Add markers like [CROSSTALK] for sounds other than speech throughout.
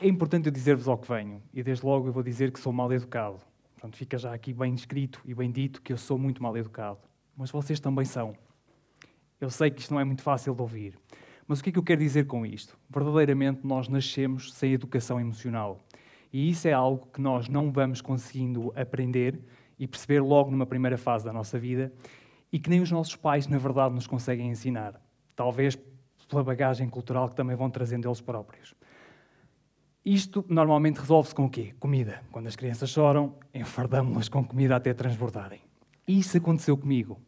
É importante eu dizer-vos ao que venho, e desde logo eu vou dizer que sou mal educado. Portanto, fica já aqui bem escrito e bem dito que eu sou muito mal educado. Mas vocês também são. Eu sei que isto não é muito fácil de ouvir. Mas o que é que eu quero dizer com isto? Verdadeiramente, nós nascemos sem educação emocional. E isso é algo que nós não vamos conseguindo aprender e perceber logo numa primeira fase da nossa vida e que nem os nossos pais, na verdade, nos conseguem ensinar. Talvez pela bagagem cultural que também vão trazendo eles próprios. Isto normalmente resolve-se com o quê? Comida. Quando as crianças choram, enfardamos las com comida até transbordarem. E isso aconteceu comigo.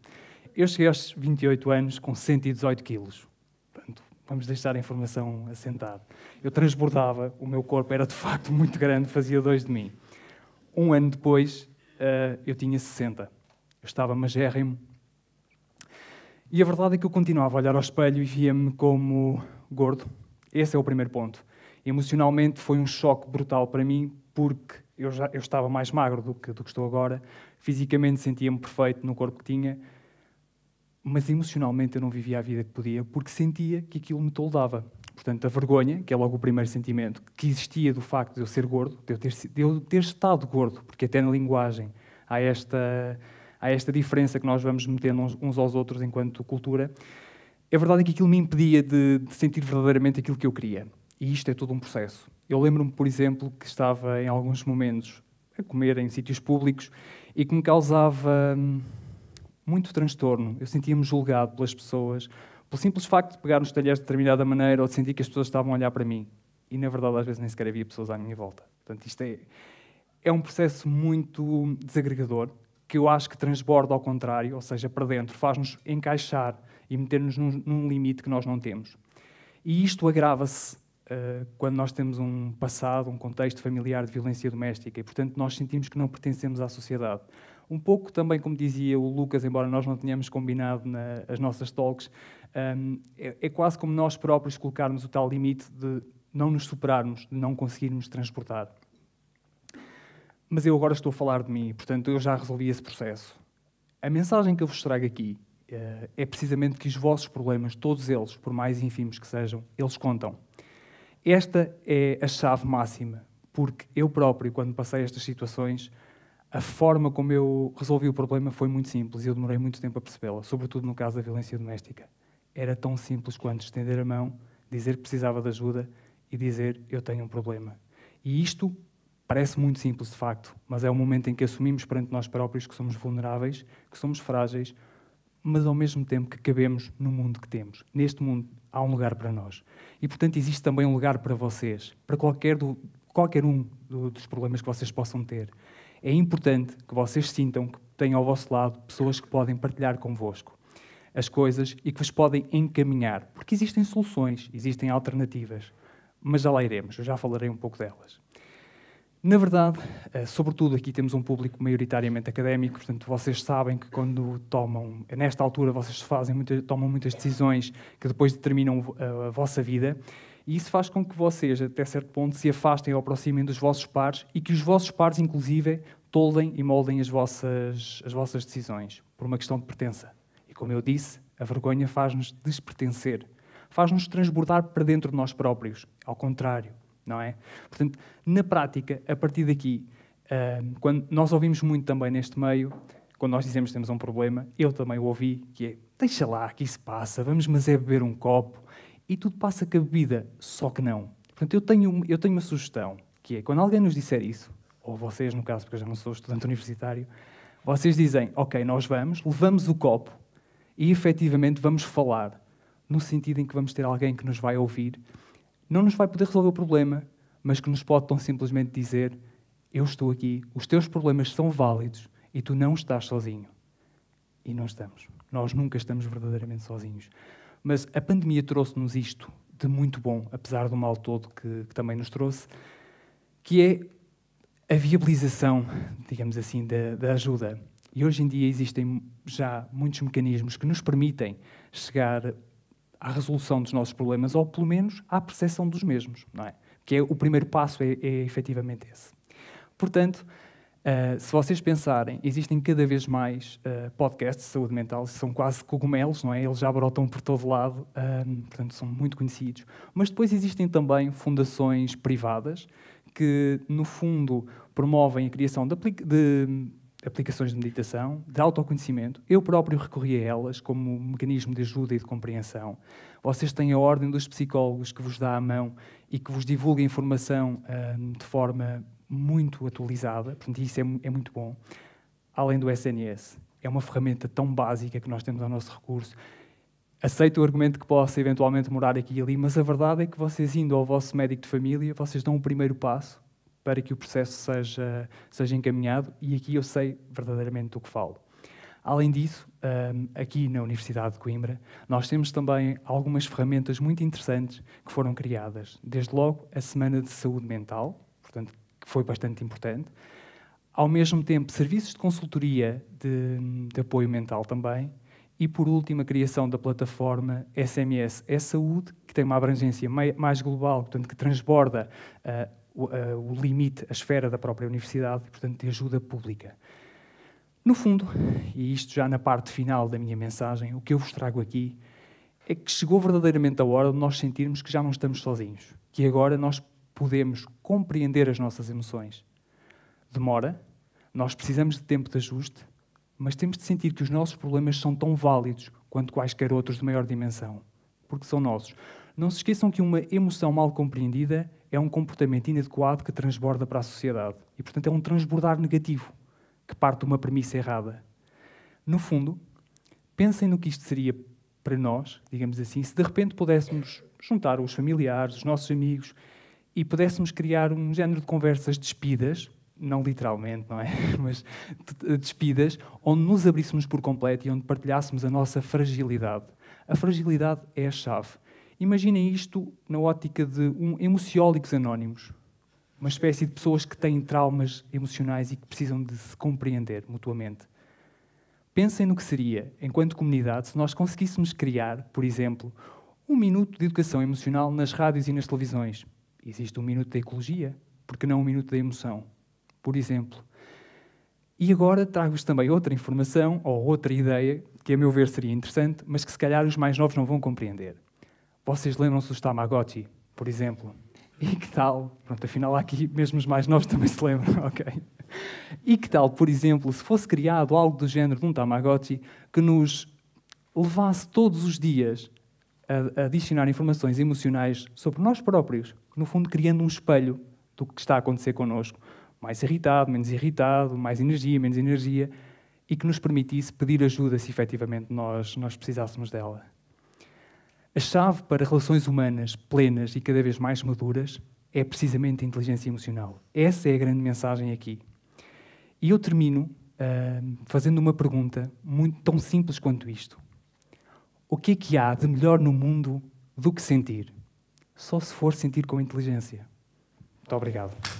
Eu cheguei aos 28 anos com 118 quilos. Portanto, vamos deixar a informação assentada. Eu transbordava, o meu corpo era de facto muito grande, fazia dois de mim. Um ano depois, eh, eu tinha 60. Eu estava magérrimo. E a verdade é que eu continuava a olhar ao espelho e via-me como gordo. Esse é o primeiro ponto emocionalmente foi um choque brutal para mim, porque eu, já, eu estava mais magro do que, do que estou agora, fisicamente sentia-me perfeito no corpo que tinha, mas emocionalmente eu não vivia a vida que podia, porque sentia que aquilo me toldava. Portanto, a vergonha, que é logo o primeiro sentimento que existia do facto de eu ser gordo, de eu ter, de eu ter estado gordo, porque até na linguagem há esta, há esta diferença que nós vamos metendo uns, aos outros enquanto cultura. A verdade é que aquilo me impedia de, de sentir verdadeiramente aquilo que eu queria. E isto é todo um processo. Eu lembro-me, por exemplo, que estava em alguns momentos a comer em sítios públicos e que me causava hum, muito transtorno. Eu sentia-me julgado pelas pessoas, pelo simples facto de pegar nos talheres de determinada maneira ou de sentir que as pessoas estavam a olhar para mim. E, na verdade, às vezes nem sequer havia pessoas à minha volta. Portanto, isto é, é um processo muito desagregador, que eu acho que transborda ao contrário, ou seja, para dentro, faz-nos encaixar e meter-nos num, num limite que nós não temos. E isto agrava-se eh, quando nós temos um passado, um contexto familiar de violência doméstica e, portanto, nós sentimos que não pertencemos à sociedade. Um pouco também, como dizia o Lucas, embora nós não tenhamos combinado na, as nossas talks, um, ehm, é, é, quase como nós próprios colocarmos o tal limite de não nos superarmos, de não conseguirmos transportar. Mas eu agora estou a falar de mim, portanto, eu já resolvi esse processo. A mensagem que eu vos trago aqui uh, é precisamente que os vossos problemas, todos eles, por mais ínfimos que sejam, eles contam esta é a chave máxima, porque eu próprio, quando passei estas situações, a forma como eu resolvi o problema foi muito simples e eu demorei muito tempo a percebê-la, sobretudo no caso da violência doméstica. Era tão simples quanto estender a mão, dizer que precisava de ajuda e dizer eu tenho um problema. E isto parece muito simples de facto, mas é o momento em que assumimos perante nós próprios que somos vulneráveis, que somos frágeis, mas ao mesmo tempo que cabemos no mundo que temos. Neste mundo há um lugar para nós. E, portanto, existe também um lugar para vocês, para qualquer, do, qualquer um dos problemas que vocês possam ter. É importante que vocês sintam que têm ao vosso lado pessoas que podem partilhar convosco as coisas e que vos podem encaminhar, porque existem soluções, existem alternativas, mas já lá iremos, eu já falarei um pouco delas. Na verdade, eh, sobretudo aqui temos um público maioritariamente académico, portanto vocês sabem que quando tomam, nesta altura vocês fazem muita, tomam muitas decisões que depois determinam eh, a, vossa vida e isso faz com que vocês, até certo ponto, se afastem ou aproximem dos vossos pares e que os vossos pares, inclusive, toldem e moldem as vossas, as vossas decisões por uma questão de pertença. E como eu disse, a vergonha faz-nos despertencer, faz-nos transbordar para dentro de nós próprios, ao contrário não é? Portanto, na prática, a partir daqui, uh, quando nós ouvimos muito também neste meio, quando nós dizemos que temos um problema, eu também o ouvi, que é, deixa lá, que isso passa, vamos mas é beber um copo, e tudo passa com a bebida, só que não. Portanto, eu tenho, eu tenho uma sugestão, que é, quando alguém nos disser isso, ou vocês, no caso, porque eu já não sou estudante universitário, vocês dizem, ok, nós vamos, levamos o copo e efetivamente vamos falar, no sentido em que vamos ter alguém que nos vai ouvir não nos vai poder resolver o problema, mas que nos pode tão simplesmente dizer: Eu estou aqui, os teus problemas são válidos e tu não estás sozinho. E não estamos. Nós nunca estamos verdadeiramente sozinhos. Mas a pandemia trouxe-nos isto de muito bom, apesar do mal todo que, que também nos trouxe, que é a viabilização, digamos assim, da, da ajuda. E hoje em dia existem já muitos mecanismos que nos permitem chegar à resolução dos nossos problemas, ou pelo menos à percepção dos mesmos, não é? Que é o primeiro passo, é, é efetivamente esse. Portanto, uh, se vocês pensarem, existem cada vez mais uh, podcasts de saúde mental, são quase cogumelos, não é? Eles já brotam por todo lado, ehm, portanto, são muito conhecidos. Mas depois existem também fundações privadas que, no fundo, promovem a criação de, de aplicações de meditação, de autoconhecimento. Eu próprio recorri a elas como um mecanismo de ajuda e de compreensão. Vocês têm a ordem dos psicólogos que vos dá a mão e que vos divulga informação hum, de forma muito atualizada, portanto, isso é, é muito bom. Além do SNS, é uma ferramenta tão básica que nós temos ao nosso recurso. Aceito o argumento que possa eventualmente morar aqui e ali, mas a verdade é que vocês indo ao vosso médico de família, vocês dão o primeiro passo para que o processo seja, seja encaminhado e aqui eu sei verdadeiramente do que falo. Além disso, hum, aqui na Universidade de Coimbra, nós temos também algumas ferramentas muito interessantes que foram criadas. Desde logo, a Semana de Saúde Mental, portanto, que foi bastante importante. Ao mesmo tempo, serviços de consultoria de, de apoio mental também. E, por último, a criação da plataforma SMS é Saúde, que tem uma abrangência mais global, portanto, que transborda hum, eh, o, limite, a esfera da própria universidade, e, portanto, de ajuda pública. No fundo, e isto já na parte final da minha mensagem, o que eu vos trago aqui é que chegou verdadeiramente a hora de nós sentirmos que já não estamos sozinhos, que agora nós podemos compreender as nossas emoções. Demora, nós precisamos de tempo de ajuste, mas temos de sentir que os nossos problemas são tão válidos quanto quaisquer outros de maior dimensão, porque são nossos. Não se esqueçam que uma emoção mal compreendida é um comportamento inadequado que transborda para a sociedade. E, portanto, é um transbordar negativo, que parte de uma premissa errada. No fundo, pensem no que isto seria para nós, digamos assim, se de repente pudéssemos juntar os familiares, os nossos amigos e pudéssemos criar um género de conversas despidas, não literalmente, não é? [LAUGHS] Mas despidas, onde nos abríssemos por completo e onde partilhássemos a nossa fragilidade. A fragilidade é a chave. Imaginem isto na ótica de um emociólicos anónimos, uma espécie de pessoas que têm traumas emocionais e que precisam de se compreender mutuamente. Pensem no que seria, enquanto comunidade, se nós conseguíssemos criar, por exemplo, um minuto de educação emocional nas rádios e nas televisões. Existe um minuto da ecologia, porque não um minuto da emoção, por exemplo. E agora trago-vos também outra informação ou outra ideia que, a meu ver, seria interessante, mas que se calhar os mais novos não vão compreender. Vocês lembram-se dos Tamagotchi, por exemplo? E que tal? Pronto, afinal, aqui mesmo os mais novos também se lembram, [LAUGHS] ok? E que tal, por exemplo, se fosse criado algo do género de um Tamagotchi que nos levasse todos os dias a adicionar informações emocionais sobre nós próprios, no fundo criando um espelho do que está a acontecer connosco. Mais irritado, menos irritado, mais energia, menos energia, e que nos permitisse pedir ajuda se efetivamente nós, nós precisássemos dela. A chave para relações humanas plenas e cada vez mais maduras é precisamente a inteligência emocional. Essa é a grande mensagem aqui. E eu termino uh, fazendo uma pergunta muito tão simples quanto isto. O que é que há de melhor no mundo do que sentir? Só se for sentir com inteligência. Muito obrigado.